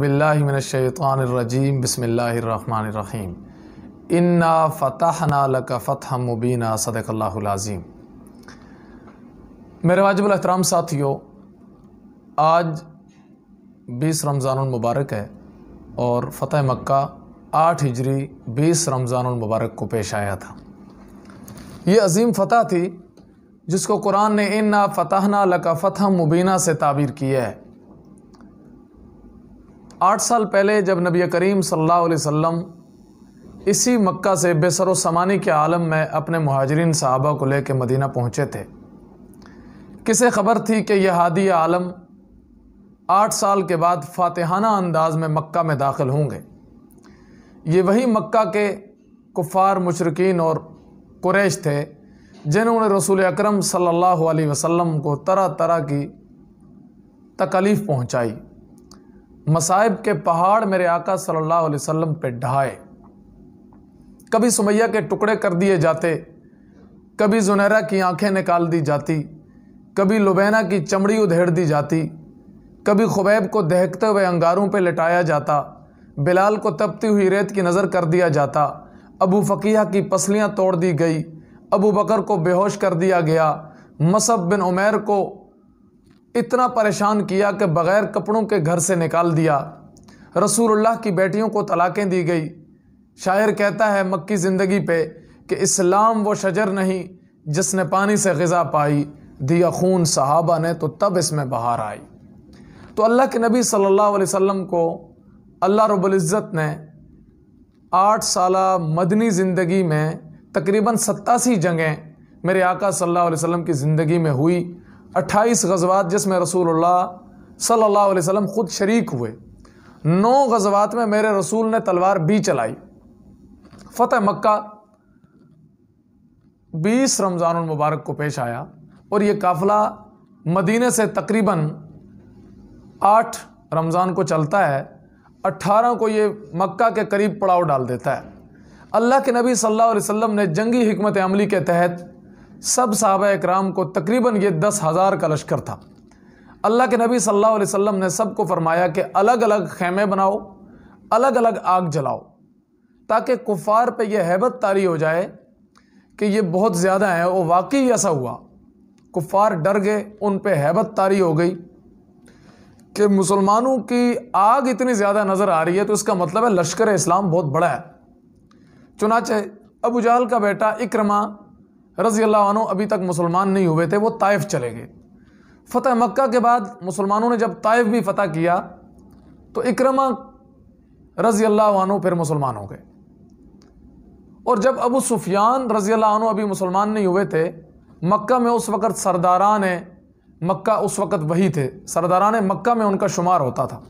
बिल्लाशैतरजीम बसमीम इन्ना फ़तहना लक फ़तह मुबीना सदक़ल्लाज़ीम मेरे वाजिबल अहतराम साथियों आज 20 रमज़ान मुबारक है और फ़तह मक्का 8 हिजरी 20 रमज़ान मुबारक को पेश आया था ये अजीम फ़तह थी जिसको कुरान ने इन्ना फ़तहना लक फ़तह मुबीना से ताबीर किया है आठ साल पहले जब नबी करीम सल्लल्लाहु अलैहि वसल्लम इसी मक्का से बेसर समानी के आलम में अपने महाजरीन साहबा को लेकर मदीना पहुँचे थे किसे खबर थी कि यह हादी आलम आठ साल के बाद फातहाना अंदाज में मक्का में दाखिल होंगे ये वही मक्का के कुफार मुशरकिन और क्रैश थे जिन्होंने रसूल अकरम सल्लल्लाहु अलैहि वसल्लम को तरह तरह की तकलीफ़ पहुंचाई मसाइब के पहाड़ मेरे आका सल्लल्लाहु अलैहि वसल्लम पे ढाए कभी सुमैया के टुकड़े कर दिए जाते कभी जुनैरा की आंखें निकाल दी जाती कभी लुबैना की चमड़ी उधेड़ दी जाती कभी खुबैब को दहकते हुए अंगारों पर लिटाया जाता बिलाल को तपती हुई रेत की नज़र कर दिया जाता अबू फ़कीहा की पसलियाँ तोड़ दी गई अबू बकर को बेहोश कर दिया गया मसब बिन उमैर को इतना परेशान किया कि बग़ैर कपड़ों के घर से निकाल दिया रसूलुल्लाह की बेटियों को तलाक़ें दी गई शायर कहता है मक्की ज़िंदगी पे कि इस्लाम वो शजर नहीं जिसने पानी से गज़ा पाई दिया खून सहाबा ने तो तब इसमें बहार आई तो अल्लाह के नबी सल्लल्लाहु अलैहि वसल्लम को अल्लाह रब्ज़त ने आठ साल मदनी ज़िंदगी में तकरीबन सत्तासी जंगें मेरे आका सल्लल्लाहु अलैहि वसल्लम की ज़िंदगी में हुई अट्ठाईस गजवात जिसमें रसूल सल्ला वसम ख़ुद शरीक हुए नौ गजवात में मेरे रसूल ने तलवार भी चलाई फ़तह मक्का बीस रमज़ान मुबारक को पेश आया और ये काफ़िला मदीने से तकरीबन आठ रमज़ान को चलता है अट्ठारह को ये मक्का के करीब पड़ाव डाल देता है अल्लाह के नबी सल्लल्लाहु अलैहि वसल्लम ने जंगी हमत अमली के तहत सब साहब कराम को तकरीबन ये दस हज़ार का लश्कर था अल्लाह के नबी सल्लल्लाहु अलैहि वसल्लम ने सबको फरमाया कि अलग अलग खेमे बनाओ अलग अलग आग जलाओ ताकि कुफार पे यह हैबत तारी हो जाए कि ये बहुत ज़्यादा है वो वाकई ऐसा हुआ कुफार डर गए उन पर हैबत तारी हो गई कि मुसलमानों की आग इतनी ज़्यादा नज़र आ रही है तो इसका मतलब है लश्कर इस्लाम बहुत बड़ा है चुनाचे अबू जहल का बेटा इक्रमा रज़ी अल्लाह अभी तक मुसलमान नहीं हुए थे वो ताइफ चले गए फतेह मक्का के बाद मुसलमानों ने जब ताइफ भी फ़तह किया तो इक्रमा रज़ी अल्लाह फिर मुसलमान हो गए और जब अबू सुफियान रज़ी अल्लाह अभी मुसलमान नहीं हुए थे मक्का में उस वक़्त सरदारान मक्का उस वक़्त वही थे सरदारान मक्का में उनका शुमार होता था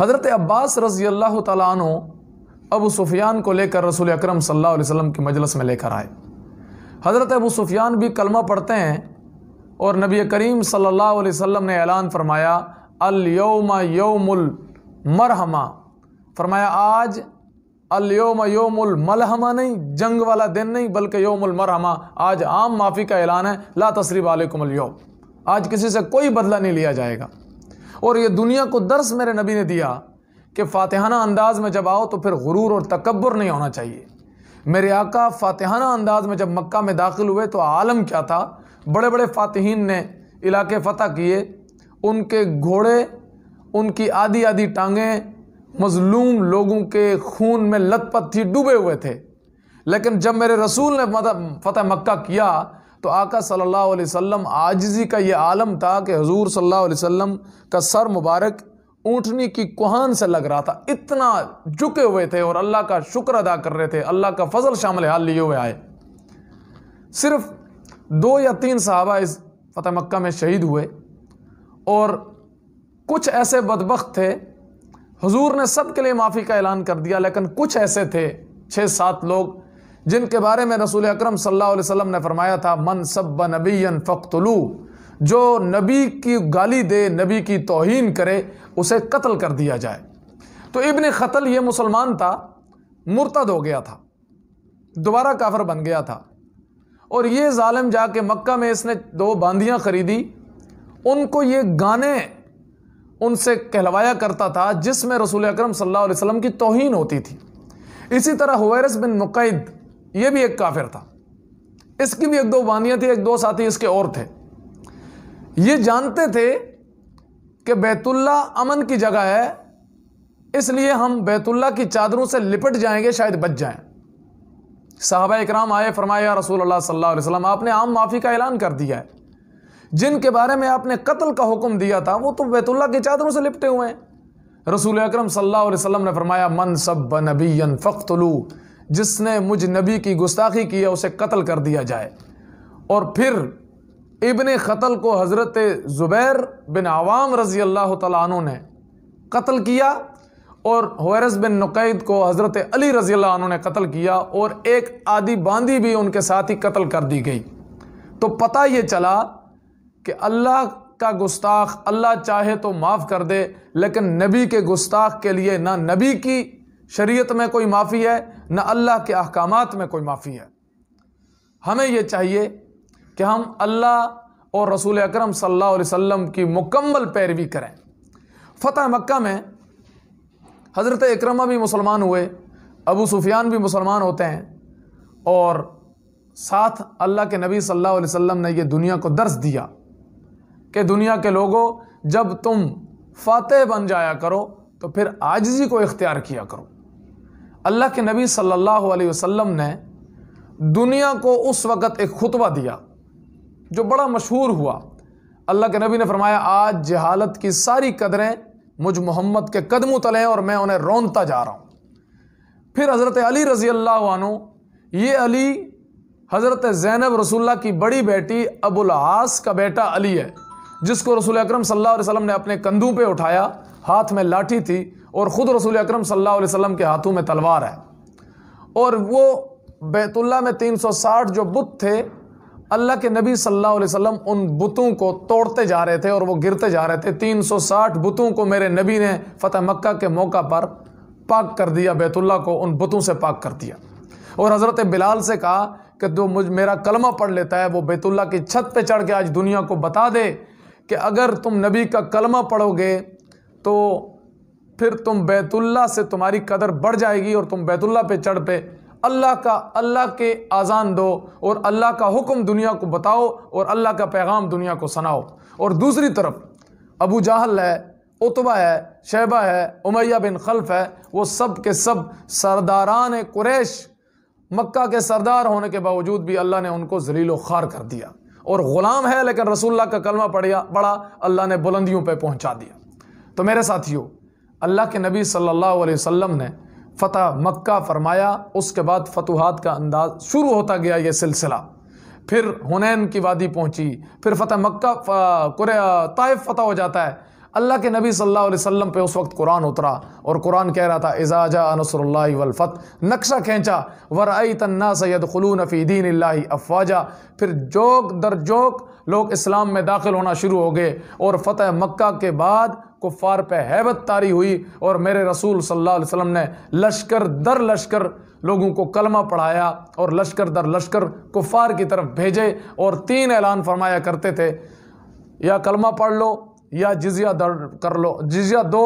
हज़रत अब्बास रज़ी अल्लाह तु अबू सुफियान को लेकर रसूल अक्रम सल वसम के मजलस में लेकर आए हज़रत अबू सुफियान भी कलमा पढ़ते हैं और नबी करीम सल्लल्लाहु अलैहि वसल्लम ने ऐलान फरमाया अलयोम योमुल मरहमा फरमाया आज अलयोम योमुल मलहमा नहीं जंग वाला दिन नहीं बल्कि योमुल मरहमा आज आम माफ़ी का ऐलान है ला तसरीब आलकुमलयोम आज किसी से कोई बदला नहीं लिया जाएगा और ये दुनिया को दर्स मेरे नबी ने दिया कि फातहाना अंदाज में जब आओ तो फिर गुरूर और तकबर नहीं होना चाहिए मेरे आका फातहाना अंदाज में जब मक्का में दाखिल हुए तो आलम क्या था बड़े बड़े फातहीन ने इलाके फतह किए उनके घोड़े उनकी आधी आधी टांगें मज़लूम लोगों के खून में लथपथ थी डूबे हुए थे लेकिन जब मेरे रसूल ने फतह मक्का किया तो आका सल्लल्लाहु अलैहि वसल्लम आजिज़ी का ये आलम था कि हजूर सल्लल्लाहु अलैहि वसल्लम का सर मुबारक ऊँटनी की कुहान से लग रहा था इतना झुके हुए थे और अल्लाह का शुक्र अदा कर रहे थे अल्लाह का फजल शामिल हाल लिए हुए आए सिर्फ दो या तीन साहबा इस फतेह मक्का में शहीद हुए और कुछ ऐसे बदबक थे हजूर ने सब के लिए माफ़ी का ऐलान कर दिया लेकिन कुछ ऐसे थे छः सात लोग जिनके बारे में रसूल अक्रम सल्लल्लाहु अलैहि ने फरमाया था मन सब नबीन फ़ख्तलू जो नबी की गाली दे नबी की तोहन करे उसे कत्ल कर दिया जाए तो इबन ख़तल ये मुसलमान था मुर्तद हो गया था दोबारा काफर बन गया था और ये ालम जाके मक्का में इसने दो बांदियाँ ख़रीदी उनको ये गाने उनसे कहलवाया करता था जिसमें रसूल अकरम सल्लल्लाहु अलैहि वसल्लम की तोहीन होती थी इसी तरह हुवैरस बिन मुकैद ये भी एक काफिर था इसकी भी एक दो वानियाँ थी एक दो साथी इसके और थे ये जानते थे कि बैतुल्ला अमन की जगह है इसलिए हम बैतुल्ला की चादरों से लिपट जाएंगे शायद बच जाएं साहबा इकराम आए फरमाया रसूल अल्लाह सल्लल्लाहु अलैहि वसल्लम आपने आम माफ़ी का ऐलान कर दिया है जिनके बारे में आपने कत्ल का हुक्म दिया था वो तो बैतुल्ला की चादरों से लिपटे हुए हैं रसूल अक्रम सल्लल्लाहु अलैहि वसल्लम ने फरमाया मन सब नबीन फ़ख्तलू जिसने मुझ नबी की गुस्ताखी की है उसे कत्ल कर दिया जाए और फिर इबन कतल को हज़रत ज़ुबैर बिन आवाम रज़ी अल्लाह तु ने कत्ल किया और हुरस बिन नुकैद को हज़रत अली रज़ी अल्लाह ने कत्ल किया और एक आदि बांदी भी उनके साथ ही कत्ल कर दी गई तो पता ये चला कि अल्लाह का गुस्ताख अल्लाह चाहे तो माफ़ कर दे लेकिन नबी के गुस्ताख के लिए ना नबी की शरीयत में कोई माफ़ी है ना अल्लाह के अहकाम में कोई माफ़ी है हमें यह चाहिए कि हम अल्लाह और रसूल अक्रम सम की मुकम्मल पैरवी करें फ़तेह मक्का में हज़रत इक्रमा भी मुसलमान हुए अबू सुफियान भी मुसलमान होते हैं और साथ अल्लाह के नबी सल्लल्लाहु अलैहि वसल्लम ने ये दुनिया को दर्ज दिया कि दुनिया के लोगों जब तुम फातह बन जाया करो तो फिर आजजी को इख्तियार किया करो अल्लाह के नबी सल्लल्लाहु अलैहि वसल्लम ने दुनिया को उस वक़्त एक खुतबा दिया जो बड़ा मशहूर हुआ अल्लाह के नबी ने फरमाया आज जहालत की सारी कदरें मुझ मोहम्मद के कदमों तले हैं और मैं उन्हें रौनता जा रहा हूँ फिर हज़रत अली रज़ी अल्लाह आनो ये अली हज़रत ज़ैनब रसुल्ला की बड़ी बेटी अबुल अबुलहास का बेटा अली है जिसको रसूल अक्रम सल्लल्लाहु अलैहि वसल्लम ने अपने कंधों पे उठाया हाथ में लाठी थी और ख़ुद रसूल अक्रम सल्लल्लाहु अलैहि वसल्लम के हाथों में तलवार है और वो बैतुल्ला में 360 जो बुत थे अल्लाह के नबी सल्लल्लाहु अलैहि वसल्लम उन बुतों को तोड़ते जा रहे थे और वो गिरते जा रहे थे 360 बुतों को मेरे नबी ने फतेह मक्का के मौका पर पाक कर दिया बैतुल्ला को उन बुतों से पाक कर दिया और हज़रत बिलाल से कहा कि जो मुझ मेरा कलमा पढ़ लेता है वो बैतुल्ला की छत पर चढ़ के आज दुनिया को बता दे कि अगर तुम नबी का कलमा पढ़ोगे तो फिर तुम बैतुल्ला से तुम्हारी कदर बढ़ जाएगी और तुम बैतुल्ला पे चढ़ पे अल्लाह का अल्लाह के आज़ान दो और अल्लाह का हुक्म दुनिया को बताओ और अल्लाह का पैगाम दुनिया को सुनाओ और दूसरी तरफ अबू जाहल है उतबा है शहबा है उमैया बिन खल्फ है वो सब के सब सरदारान कुरैश मक्का के सरदार होने के बावजूद भी अल्लाह ने उनको जलील खार कर दिया और ग़ुलाम है लेकिन रसूलुल्लाह का कलमा पढ़िया बड़ा अल्लाह ने बुलंदियों पर पहुँचा दिया तो मेरे साथियों अल्लाह के नबी सल्लल्लाहु अलैहि वसल्लम ने फ़तह मक्का फरमाया उसके बाद फतुहात का अंदाज शुरू होता गया ये सिलसिला फिर हुनैन की वादी पहुंची फिर फतह मक्का ताइफ फतह हो जाता है अल्लाह के नबी सल्लल्लाहु अलैहि वसल्लम पे उस वक्त कुरान उतरा और कुरान कह रहा था एजाजा वलफ़त नक्शा खींचा आई तन्ना सैद खलून फ़ीदीन अफवाजा फिर जोक दर जोक लोग इस्लाम में दाखिल होना शुरू हो गए और फतेह मक्का के बाद कुफ़ार पे हैबत तारी हुई और मेरे रसूल सल्ला वसम ने लश्कर दर लश्कर लोगों को कलमा पढ़ाया और लश्कर दर लश्कर कुफ़ार की तरफ भेजे और तीन ऐलान फरमाया करते थे या कलमा पढ़ लो या जिजिया दर कर लो जिजिया दो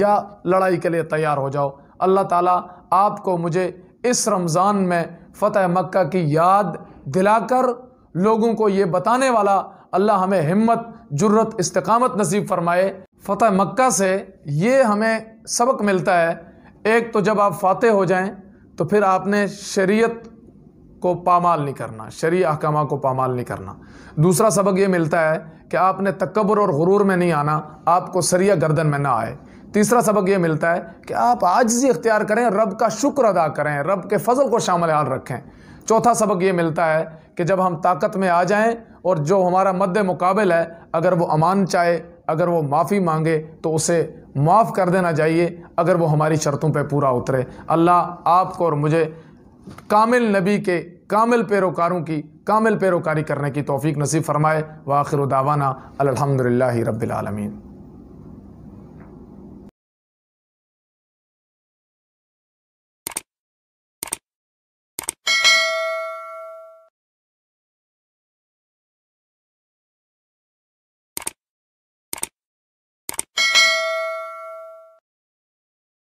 या लड़ाई के लिए तैयार हो जाओ अल्लाह ताला आपको मुझे इस रमज़ान में फ़तेह मक्का की याद दिलाकर लोगों को ये बताने वाला अल्लाह हमें हिम्मत जुर्रत इस्तकामत नसीब फरमाए फ़तह मक्का से ये हमें सबक मिलता है एक तो जब आप फातह हो जाएं तो फिर आपने शरीयत को पामाल नहीं करना शरी अहकाम को पामाल नहीं करना दूसरा सबक ये मिलता है कि आपने तकबर और गुरूर में नहीं आना आपको सरिया गर्दन में ना आए तीसरा सबक ये मिलता है कि आप आजजी इख्तियार करें रब का शुक्र अदा करें रब के फजल को शामिल हाल रखें चौथा सबक ये मिलता है कि जब हम ताकत में आ जाएं और जो हमारा मद मुकाबल है अगर वो अमान चाहे अगर वो माफ़ी मांगे तो उसे माफ़ कर देना चाहिए अगर वो हमारी शर्तों पे पूरा उतरे अल्लाह आपको और मुझे कामिल नबी के कामिल पैरोकारों की कामिल पैरोकारी करने की तोफ़ी नसीब फ़रमाए वाखिर दावाना अलहमदिल्ला रबालमीन